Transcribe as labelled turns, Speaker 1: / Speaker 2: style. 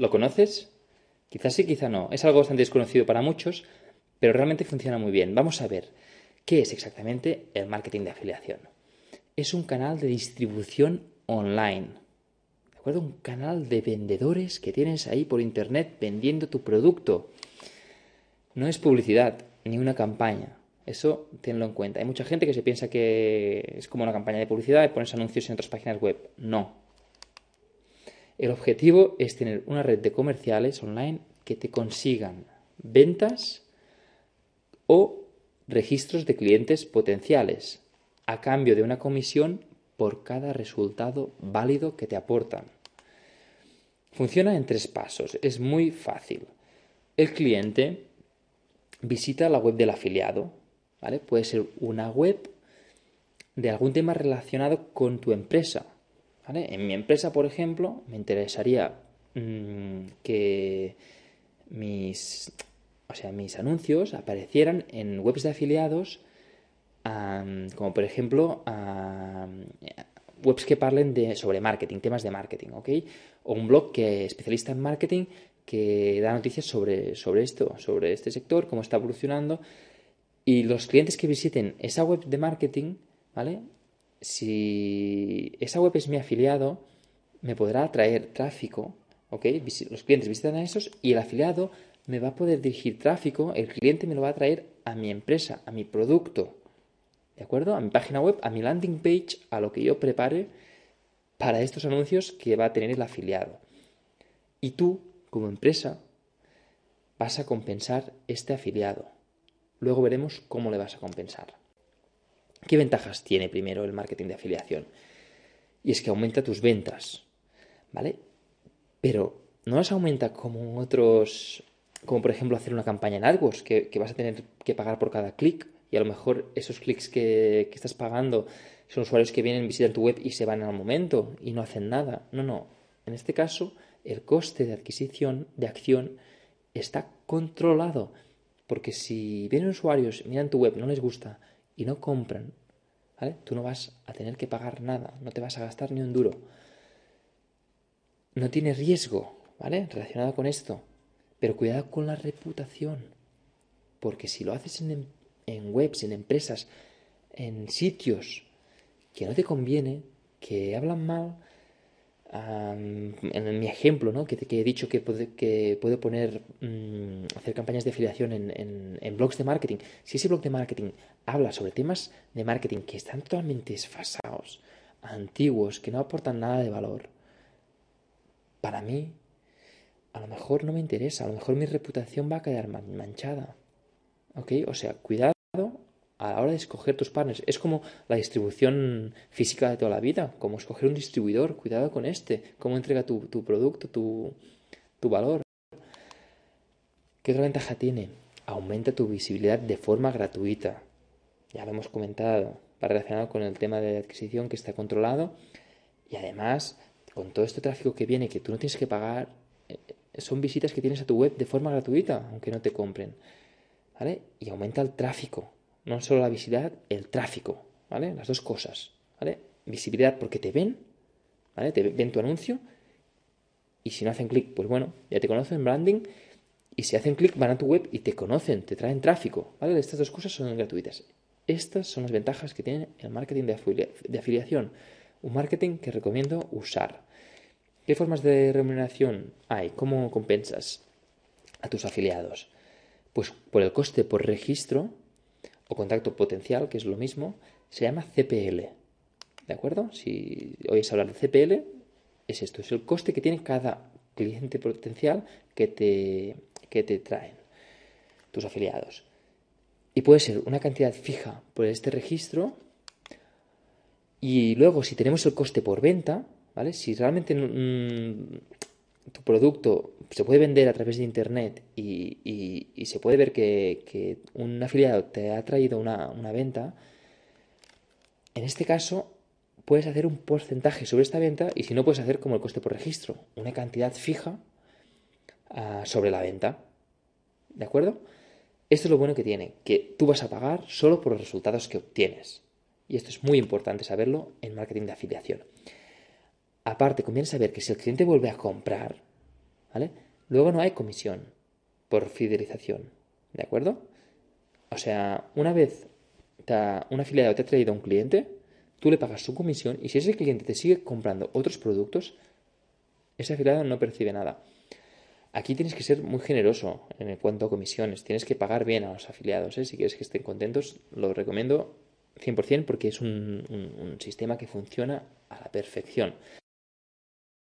Speaker 1: ¿Lo conoces? Quizás sí, quizá no. Es algo bastante desconocido para muchos, pero realmente funciona muy bien. Vamos a ver qué es exactamente el marketing de afiliación. Es un canal de distribución online. ¿De acuerdo? Un canal de vendedores que tienes ahí por internet vendiendo tu producto. No es publicidad ni una campaña. Eso tenlo en cuenta. Hay mucha gente que se piensa que es como una campaña de publicidad y pones anuncios en otras páginas web. No. El objetivo es tener una red de comerciales online que te consigan ventas o registros de clientes potenciales a cambio de una comisión por cada resultado válido que te aportan. Funciona en tres pasos, es muy fácil. El cliente visita la web del afiliado, ¿vale? Puede ser una web de algún tema relacionado con tu empresa, en mi empresa, por ejemplo, me interesaría mm, que mis, o sea, mis anuncios aparecieran en webs de afiliados, como por ejemplo webs que parlen de, sobre marketing, temas de marketing, ¿ok? O un blog que especialista en marketing que da noticias sobre, sobre esto, sobre este sector, cómo está evolucionando. Y los clientes que visiten esa web de marketing, ¿vale? si esa web es mi afiliado, me podrá atraer tráfico, ¿ok? Los clientes visitan a esos y el afiliado me va a poder dirigir tráfico, el cliente me lo va a traer a mi empresa, a mi producto, ¿de acuerdo? A mi página web, a mi landing page, a lo que yo prepare para estos anuncios que va a tener el afiliado. Y tú, como empresa, vas a compensar este afiliado. Luego veremos cómo le vas a compensar. ¿Qué ventajas tiene primero el marketing de afiliación? Y es que aumenta tus ventas, ¿vale? Pero no las aumenta como otros, como por ejemplo hacer una campaña en AdWords, que, vas a tener que pagar por cada clic, y a lo mejor esos clics que, estás pagando son usuarios que vienen, visitan tu web y se van al momento y no hacen nada. No, no. En este caso, el coste de adquisición, de acción, está controlado. Porque si vienen usuarios, miran tu web, no les gusta, y no compran, ¿vale? Tú no vas a tener que pagar nada, no te vas a gastar ni un duro. No tiene riesgo, ¿vale? Relacionado con esto. Pero cuidado con la reputación. Porque si lo haces en, en webs, en empresas, en sitios que no te conviene, que hablan mal, en mi ejemplo, ¿no? que, he dicho que, puedo poner, mm, hacer campañas de afiliación en, en, blogs de marketing, si ese blog de marketing habla sobre temas de marketing que están totalmente desfasados, antiguos, que no aportan nada de valor, para mí, a lo mejor no me interesa, a lo mejor mi reputación va a quedar manchada. ¿Ok? O sea, cuidado a la hora de escoger tus partners. Es como la distribución física de toda la vida, como escoger un distribuidor, cuidado con este, cómo entrega tu, producto, tu, valor. ¿Qué otra ventaja tiene? Aumenta tu visibilidad de forma gratuita. Ya lo hemos comentado, Para relacionado con el tema de adquisición que está controlado y además con todo este tráfico que viene que tú no tienes que pagar, eh, son visitas que tienes a tu web de forma gratuita, aunque no te compren. ¿Vale? Y aumenta el tráfico, no solo la visibilidad, el tráfico, ¿vale? Las dos cosas, ¿vale? Visibilidad porque te ven, ¿vale? Te ven tu anuncio y si no hacen clic, pues bueno, ya te conocen, branding, y si hacen clic van a tu web y te conocen, te traen tráfico, ¿vale? Estas dos cosas son gratuitas. Estas son las ventajas que tiene el marketing de, de afiliación, un marketing que recomiendo usar. ¿Qué formas de remuneración hay? ¿Cómo compensas a tus afiliados? Pues por el coste por registro, o contacto potencial, que es lo mismo, se llama CPL. ¿De acuerdo? Si oyes hablar de CPL, es esto, es el coste que tiene cada cliente potencial que te, te traen tus afiliados. Y puede ser una cantidad fija por este registro. Y luego, si tenemos el coste por venta, ¿vale? Si realmente mm, tu producto se puede vender a través de Internet y, se puede ver que, un afiliado te ha traído una, venta, en este caso puedes hacer un porcentaje sobre esta venta y si no puedes hacer como el coste por registro, una cantidad fija ah, sobre la venta. ¿De acuerdo? Esto es lo bueno que tiene, que tú vas a pagar solo por los resultados que obtienes. Y esto es muy importante saberlo en marketing de afiliación. Aparte, conviene saber que si el cliente vuelve a comprar, ¿vale? Luego no hay comisión por fidelización, ¿de acuerdo? O sea, una vez un afiliado te ha traído a un cliente, tú le pagas su comisión y si ese cliente te sigue comprando otros productos, ese afiliado no percibe nada. Aquí tienes que ser muy generoso en cuanto a comisiones, tienes que pagar bien a los afiliados, ¿eh? si quieres que estén contentos, lo recomiendo 100% porque es un sistema que funciona a la perfección.